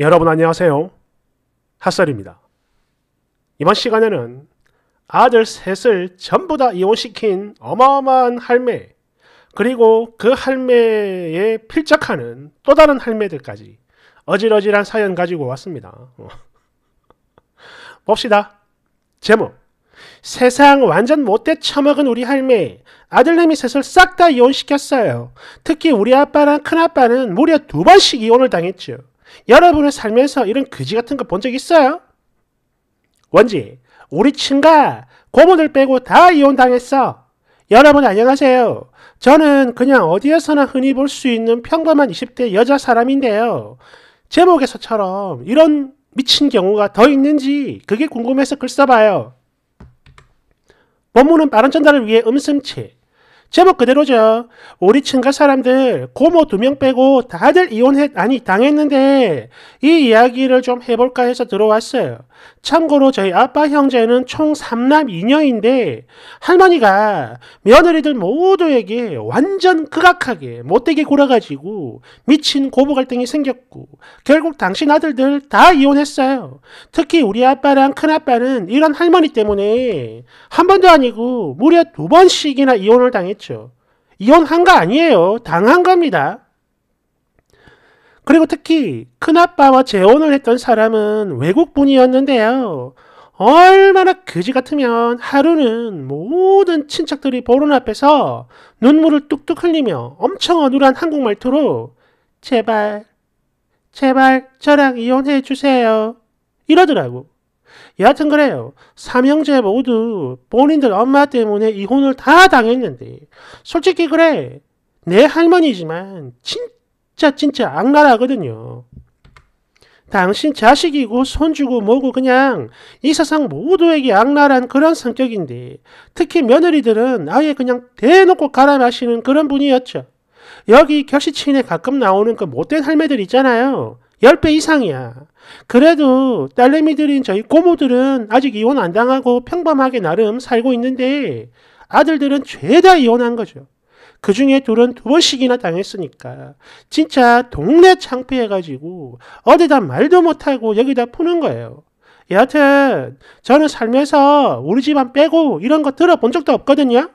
여러분 안녕하세요. 핫설입니다. 이번 시간에는 아들 셋을 전부 다 이혼시킨 어마어마한 할매 그리고 그 할매에 필적하는 또 다른 할매들까지 어질어질한 사연 가지고 왔습니다. 봅시다. 제목 세상 완전 못돼 처먹은 우리 할매 아들내미 셋을 싹 다 이혼시켰어요. 특히 우리 아빠랑 큰아빠는 무려 두 번씩 이혼을 당했죠. 여러분의 삶에서 이런 그지 같은 거 본 적 있어요? 원지, 우리 친가 고모들 빼고 다 이혼당했어. 여러분 안녕하세요. 저는 그냥 어디에서나 흔히 볼 수 있는 평범한 20대 여자 사람인데요. 제목에서처럼 이런 미친 경우가 더 있는지 그게 궁금해서 글 써봐요. 본문은 빠른 전달을 위해 음슴치, 제목 그대로죠. 우리 층가 사람들 고모 두 명 빼고 다들 이혼했 아니 당했는데 이 이야기를 좀 해볼까 해서 들어왔어요. 참고로 저희 아빠 형제는 총 3남 2녀인데 할머니가 며느리들 모두에게 완전 극악하게 못되게 굴어가지고 미친 고부 갈등이 생겼고 결국 당신 아들들 다 이혼했어요. 특히 우리 아빠랑 큰아빠는 이런 할머니 때문에 한 번도 아니고 무려 두 번씩이나 이혼을 당했 하죠 그렇죠. 이혼한 거 아니에요. 당한 겁니다. 그리고 특히 큰아빠와 재혼을 했던 사람은 외국분이었는데요. 얼마나 그지 같으면 하루는 모든 친척들이 보는 앞에서 눈물을 뚝뚝 흘리며 엄청 어눌한 한국말투로 제발, 제발 저랑 이혼해 주세요. 이러더라고. 여하튼 그래요. 삼형제 모두 본인들 엄마 때문에 이혼을 다 당했는데 솔직히 그래 내 할머니지만 진짜 진짜 악랄하거든요. 당신 자식이고 손주고 뭐고 그냥 이 세상 모두에게 악랄한 그런 성격인데 특히 며느리들은 아예 그냥 대놓고 갈아 마시는 그런 분이었죠. 여기 격시치에 가끔 나오는 그 못된 할매들 있잖아요. 10배 이상이야. 그래도 딸내미들인 저희 고모들은 아직 이혼 안 당하고 평범하게 나름 살고 있는데 아들들은 죄다 이혼한 거죠. 그 중에 둘은 두 번씩이나 당했으니까 진짜 동네 창피해가지고 어디다 말도 못하고 여기다 푸는 거예요. 여하튼 저는 살면서 우리 집안 빼고 이런 거 들어본 적도 없거든요.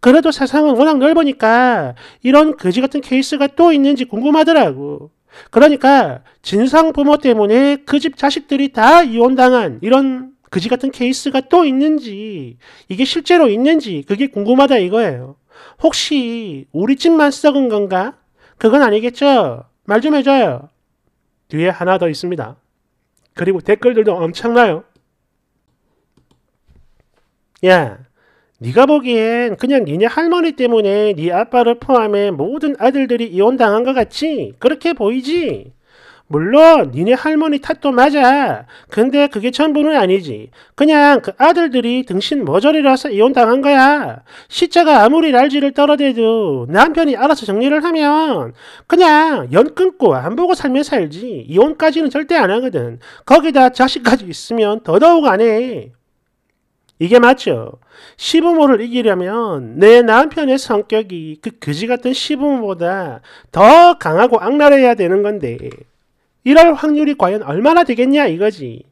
그래도 세상은 워낙 넓으니까 이런 거지 같은 케이스가 또 있는지 궁금하더라고. 그러니까 진상 부모 때문에 그 집 자식들이 다 이혼당한 이런 그지 같은 케이스가 또 있는지 이게 실제로 있는지 그게 궁금하다 이거예요. 혹시 우리 집만 썩은 건가? 그건 아니겠죠? 말 좀 해줘요. 뒤에 하나 더 있습니다. 그리고 댓글들도 엄청나요. 야, 네가 보기엔 그냥 니네 할머니 때문에 네 아빠를 포함해 모든 아들들이 이혼당한 것 같지? 그렇게 보이지? 물론 니네 할머니 탓도 맞아. 근데 그게 전부는 아니지. 그냥 그 아들들이 등신 모조리라서 이혼당한 거야. 시자가 아무리 날지를 떨어대도 남편이 알아서 정리를 하면 그냥 연 끊고 안 보고 살며 살지. 이혼까지는 절대 안 하거든. 거기다 자식까지 있으면 더더욱 안 해. 이게 맞죠. 시부모를 이기려면 내 남편의 성격이 그 거지 같은 시부모보다 더 강하고 악랄해야 되는 건데 이럴 확률이 과연 얼마나 되겠냐 이거지.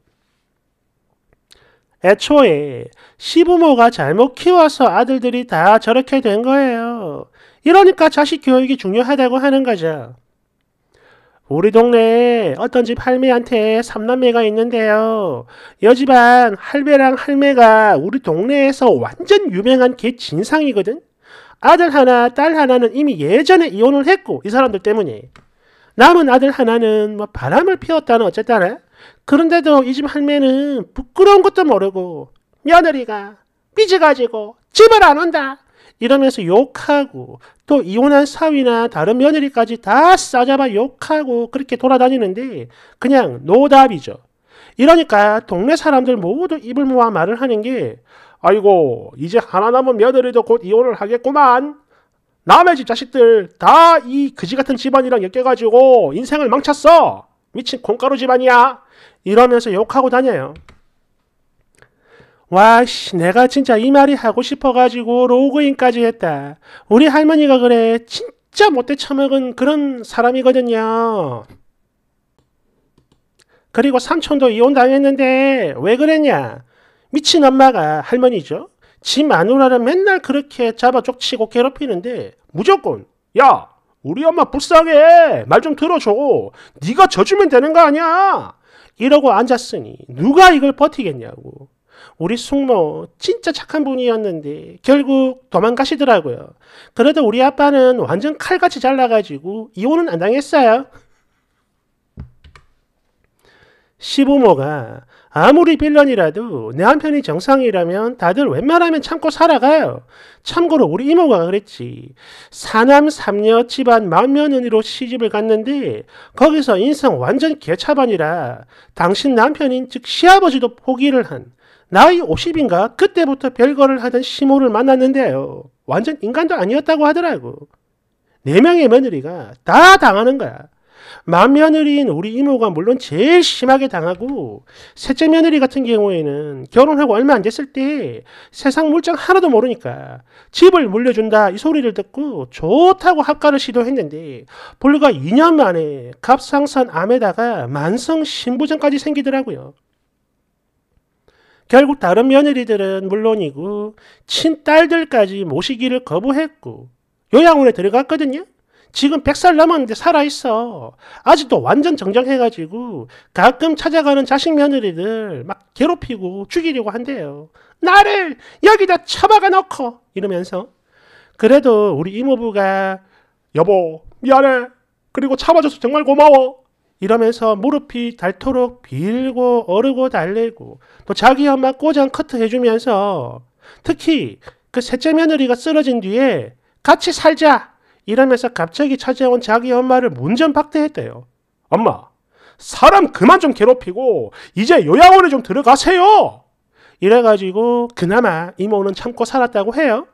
애초에 시부모가 잘못 키워서 아들들이 다 저렇게 된 거예요. 이러니까 자식 교육이 중요하다고 하는 거죠. 우리 동네에 어떤 집 할매한테 삼남매가 있는데요. 여집안 할배랑 할매가 우리 동네에서 완전 유명한 개 진상이거든. 아들 하나, 딸 하나는 이미 예전에 이혼을 했고 이 사람들 때문에 남은 아들 하나는 뭐 바람을 피웠다는 어쨌다나 그런데도 이 집 할매는 부끄러운 것도 모르고 며느리가 삐져가지고 집을 안 온다. 이러면서 욕하고 또 이혼한 사위나 다른 며느리까지 다 싸잡아 욕하고 그렇게 돌아다니는데 그냥 노답이죠. 이러니까 동네 사람들 모두 입을 모아 말을 하는 게 아이고 이제 하나 남은 며느리도 곧 이혼을 하겠구만. 남의 집 자식들 다 이 그지 같은 집안이랑 엮여가지고 인생을 망쳤어. 미친 콩가루 집안이야. 이러면서 욕하고 다녀요. 와씨 내가 진짜 이 말이 하고 싶어가지고 로그인까지 했다. 우리 할머니가 그래 진짜 못돼 처먹은 그런 사람이거든요. 그리고 삼촌도 이혼당했는데 왜 그랬냐? 미친 엄마가 할머니죠. 지 마누라를 맨날 그렇게 잡아 쫓치고 괴롭히는데 무조건 야 우리 엄마 불쌍해 말 좀 들어줘 네가 져주면 되는 거 아니야 이러고 앉았으니 누가 이걸 버티겠냐고 우리 숙모 진짜 착한 분이었는데 결국 도망가시더라고요. 그래도 우리 아빠는 완전 칼같이 잘라가지고 이혼은 안 당했어요. 시부모가 아무리 빌런이라도 내한편이 정상이라면 다들 웬만하면 참고 살아가요. 참고로 우리 이모가 그랬지. 사남 삼녀 집안 만면은으로 시집을 갔는데 거기서 인성 완전 개차반이라 당신 남편인 즉 시아버지도 포기를 한 나이 50인가 그때부터 별거를 하던 시모를 만났는데요. 완전 인간도 아니었다고 하더라고. 네 명의 며느리가 다 당하는 거야. 맏며느리인 우리 이모가 물론 제일 심하게 당하고 셋째 며느리 같은 경우에는 결혼하고 얼마 안 됐을 때 세상 물정 하나도 모르니까 집을 물려준다 이 소리를 듣고 좋다고 합가를 시도했는데 불과 2년 만에 갑상선 암에다가 만성 신부전까지 생기더라고요. 결국 다른 며느리들은 물론이고 친딸들까지 모시기를 거부했고 요양원에 들어갔거든요. 지금 100살 넘었는데 살아있어. 아직도 완전 정정해가지고 가끔 찾아가는 자식 며느리들 막 괴롭히고 죽이려고 한대요. 나를 여기다 처박아 놓고 이러면서 그래도 우리 이모부가 여보 미안해 그리고 참아줘서 정말 고마워 이러면서 무릎이 닳도록 빌고 어르고 달래고 또 자기 엄마 꼬장 커트 해주면서 특히 그 셋째 며느리가 쓰러진 뒤에 같이 살자 이러면서 갑자기 찾아온 자기 엄마를 문전 박대했대요. 엄마 사람 그만 좀 괴롭히고 이제 요양원에 좀 들어가세요. 이래가지고 그나마 이모는 참고 살았다고 해요.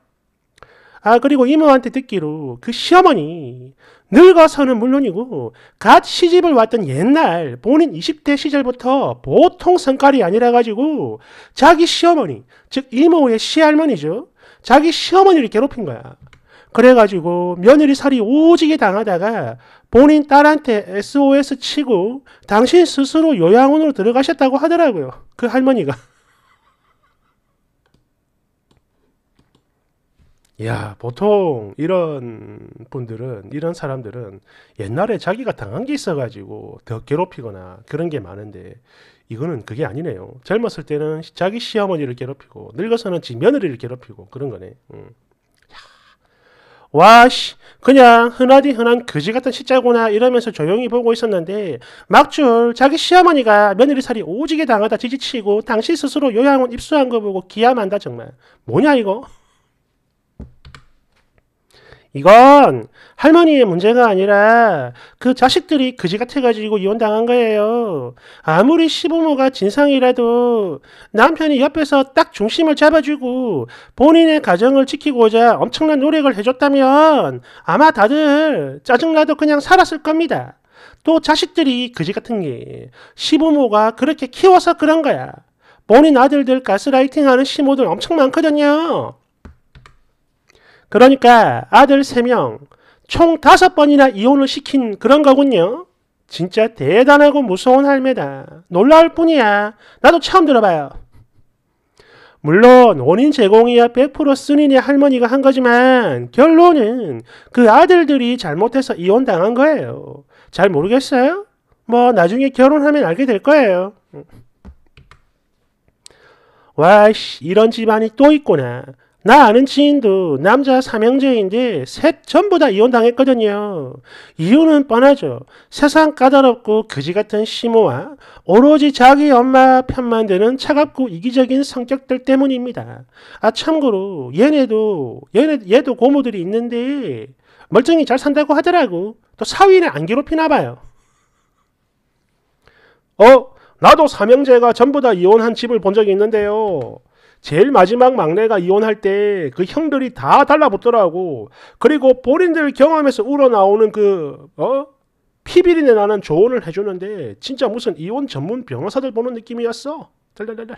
아, 그리고 이모한테 듣기로 그 시어머니 늙어서는 물론이고 갓 시집을 왔던 옛날 본인 20대 시절부터 보통 성깔이 아니라 가지고 자기 시어머니, 즉 이모의 시할머니죠. 자기 시어머니를 괴롭힌 거야. 그래가지고 며느리 살이 오지게 당하다가 본인 딸한테 SOS 치고 당신 스스로 요양원으로 들어가셨다고 하더라고요. 그 할머니가. 야, 보통 이런 분들은, 이런 사람들은 옛날에 자기가 당한 게 있어가지고 더 괴롭히거나 그런 게 많은데, 이거는 그게 아니네요. 젊었을 때는 자기 시어머니를 괴롭히고, 늙어서는 지 며느리를 괴롭히고, 그런 거네. 음. 와, 씨, 그냥 흔하디 흔한 그지 같은 시자구나 이러면서 조용히 보고 있었는데, 막줄 자기 시어머니가 며느리살이 오지게 당하다 지지치고, 당신 스스로 요양원 입수한 거 보고 기암한다 정말. 뭐냐, 이거? 이건 할머니의 문제가 아니라 그 자식들이 그지 같아가지고 이혼당한 거예요. 아무리 시부모가 진상이라도 남편이 옆에서 딱 중심을 잡아주고 본인의 가정을 지키고자 엄청난 노력을 해줬다면 아마 다들 짜증나도 그냥 살았을 겁니다. 또 자식들이 그지 같은 게 시부모가 그렇게 키워서 그런 거야. 본인 아들들 가스라이팅 하는 시모들 엄청 많거든요. 그러니까 아들 3명, 총 5번이나 이혼을 시킨 그런 거군요. 진짜 대단하고 무서운 할매다. 놀라울 뿐이야. 나도 처음 들어봐요. 물론 원인 제공이야 100%쓰인니 할머니가 한 거지만 결론은 그 아들들이 잘못해서 이혼당한 거예요. 잘 모르겠어요? 뭐 나중에 결혼하면 알게 될 거예요. 와씨 이런 집안이 또 있구나. 나 아는 지인도 남자 삼형제인데 셋 전부 다 이혼당했거든요. 이유는 뻔하죠. 세상 까다롭고 그지 같은 시모와 오로지 자기 엄마 편만 되는 차갑고 이기적인 성격들 때문입니다. 아 참고로 얘네도 얘네 얘도 고모들이 있는데 멀쩡히 잘 산다고 하더라고. 또 사위는 안 괴롭히나 봐요. 어? 나도 삼형제가 전부 다 이혼한 집을 본 적이 있는데요. 제일 마지막 막내가 이혼할 때 그 형들이 다 달라붙더라고. 그리고 본인들 경험에서 우러나오는 그, 어? 피비린내 나는 조언을 해주는데 진짜 무슨 이혼 전문 변호사들 보는 느낌이었어. 달달달달.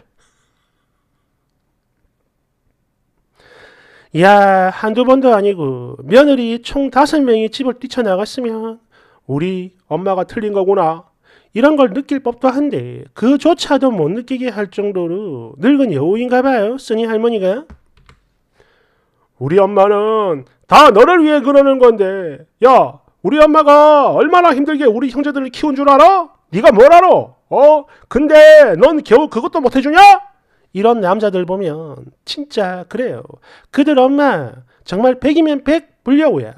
야 한두 번도 아니고 며느리 총 다섯 명이 집을 뛰쳐나갔으면 우리 엄마가 틀린 거구나. 이런 걸 느낄 법도 한데 그조차도 못 느끼게 할 정도로 늙은 여우인가 봐요. 쓰니 할머니가. 우리 엄마는 다 너를 위해 그러는 건데 야 우리 엄마가 얼마나 힘들게 우리 형제들을 키운 줄 알아? 네가 뭘 알아? 어? 근데 넌 겨우 그것도 못 해주냐? 이런 남자들 보면 진짜 그래요. 그들 엄마 정말 백이면백 불려우야.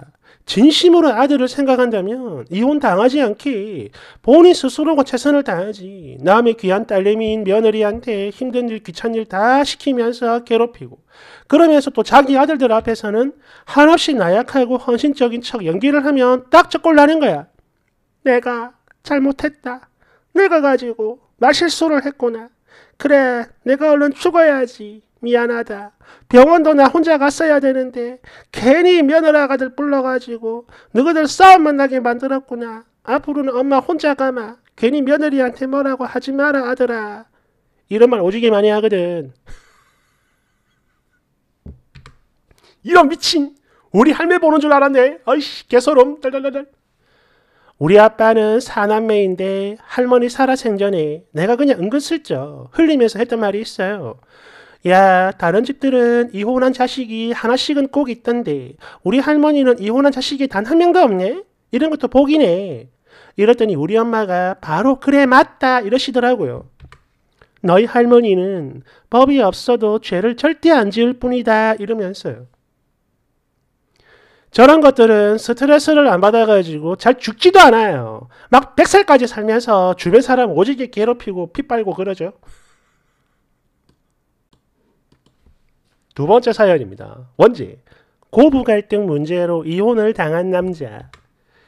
진심으로 아들을 생각한다면 이혼 당하지 않기 본인 스스로가 최선을 다하지 남의 귀한 딸내미인 며느리한테 힘든 일 귀찮은 일 다 시키면서 괴롭히고 그러면서 또 자기 아들들 앞에서는 한없이 나약하고 헌신적인 척 연기를 하면 딱 적골 나는 거야. 내가 잘못했다. 내가 가지고 마실수를 했구나. 그래 내가 얼른 죽어야지. 미안하다. 병원도 나 혼자 갔어야 되는데 괜히 며느라가들 불러가지고 너희들 싸움만 나게 만들었구나. 앞으로는 엄마 혼자 가마. 괜히 며느리한테 뭐라고 하지 마라 아들아. 이런 말 오지게 많이 하거든. 이런 미친 우리 할매 보는 줄 알았네. 어이씨 개소름. 달달달 우리 아빠는 사남매인데 할머니 살아생전에 내가 그냥 은근슬쩍 흘리면서 했던 말이 있어요. 야, 다른 집들은 이혼한 자식이 하나씩은 꼭 있던데, 우리 할머니는 이혼한 자식이 단 한 명도 없네? 이런 것도 복이네. 이랬더니 우리 엄마가 바로 그래, 맞다! 이러시더라고요. 너희 할머니는 법이 없어도 죄를 절대 안 지을 뿐이다. 이러면서요. 저런 것들은 스트레스를 안 받아가지고 잘 죽지도 않아요. 막 100살까지 살면서 주변 사람 오지게 괴롭히고 피 빨고 그러죠. 두 번째 사연입니다. 원지. 고부 갈등 문제로 이혼을 당한 남자.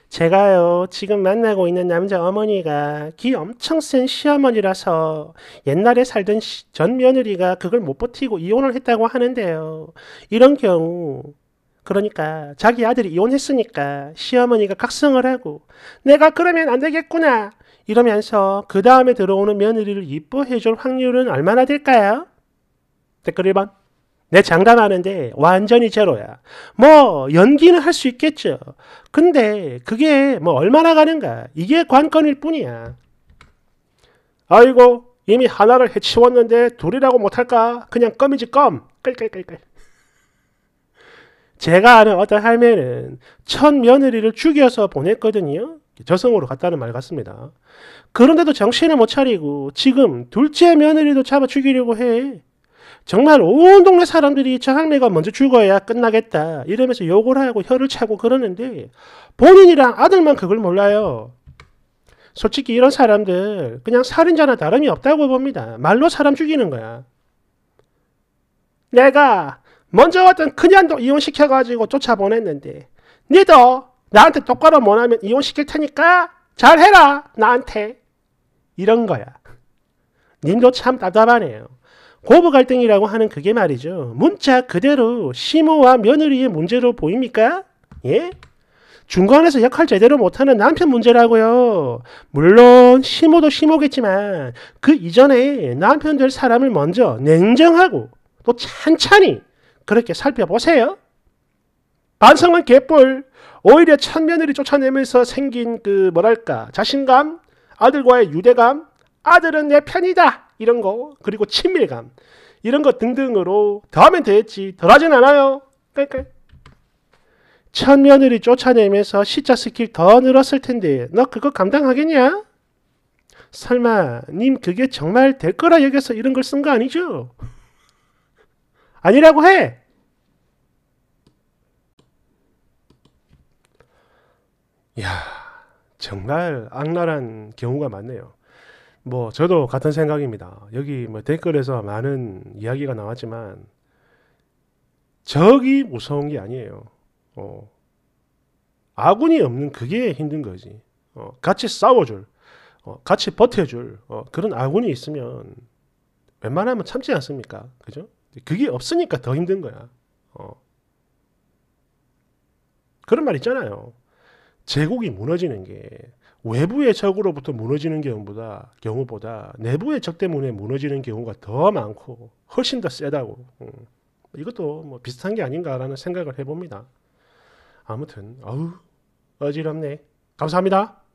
제가요, 지금 만나고 있는 남자 어머니가 기 엄청 센 시어머니라서 옛날에 살던 시, 전 며느리가 그걸 못 버티고 이혼을 했다고 하는데요. 이런 경우, 그러니까 자기 아들이 이혼했으니까 시어머니가 각성을 하고 내가 그러면 안 되겠구나 이러면서 그 다음에 들어오는 며느리를 이뻐해줄 확률은 얼마나 될까요? 댓글 1번. 내 장담하는데 완전히 제로야. 뭐 연기는 할 수 있겠죠. 근데 그게 뭐 얼마나 가는가. 이게 관건일 뿐이야. 아이고 이미 하나를 해치웠는데 둘이라고 못할까? 그냥 껌이지 껌. 끌끌끌끌. 제가 아는 어떤 할매는 첫 며느리를 죽여서 보냈거든요. 저승으로 갔다는 말 같습니다. 그런데도 정신을 못 차리고 지금 둘째 며느리도 잡아 죽이려고 해. 정말 온 동네 사람들이 저 학내가 먼저 죽어야 끝나겠다 이러면서 욕을 하고 혀를 차고 그러는데 본인이랑 아들만 그걸 몰라요. 솔직히 이런 사람들 그냥 살인자나 다름이 없다고 봅니다. 말로 사람 죽이는 거야. 내가 먼저 왔던 그년도 이혼시켜가지고 쫓아보냈는데 니도 나한테 똑바로 원하면 이혼시킬 테니까 잘해라 나한테 이런 거야. 님도 참 답답하네요. 고부 갈등이라고 하는 그게 말이죠. 문자 그대로 시모와 며느리의 문제로 보입니까? 예? 중간에서 역할 제대로 못하는 남편 문제라고요. 물론 시모도 시모겠지만 그 이전에 남편 될 사람을 먼저 냉정하고 또 찬찬히 그렇게 살펴보세요. 반성은 개뿔. 오히려 천며느리 쫓아내면서 생긴 그 뭐랄까 자신감, 아들과의 유대감, 아들은 내 편이다. 이런 거 그리고 친밀감 이런 거 등등으로 더하면 되겠지 덜하진 않아요. 그러천 그러니까 며느리 쫓아내면서 시자 스킬 더 늘었을 텐데 너 그거 감당하겠냐? 설마 님 그게 정말 될 거라 여겨서 이런 걸 쓴 거 아니죠? 아니라고 해! 야 정말 악랄한 경우가 많네요. 뭐 저도 같은 생각입니다. 여기 뭐 댓글에서 많은 이야기가 나왔지만 적이 무서운 게 아니에요. 어. 아군이 없는 그게 힘든 거지. 어. 같이 싸워줄, 어. 같이 버텨줄 어, 그런 아군이 있으면 웬만하면 참지 않습니까? 그죠? 그게 없으니까 더 힘든 거야. 어. 그런 말 있잖아요. 제국이 무너지는 게 외부의 적으로부터 무너지는 경우보다 경우보다 내부의 적 때문에 무너지는 경우가 더 많고 훨씬 더 세다고 음. 이것도 뭐 비슷한 게 아닌가라는 생각을 해봅니다. 아무튼 어우 어지럽네. 감사합니다.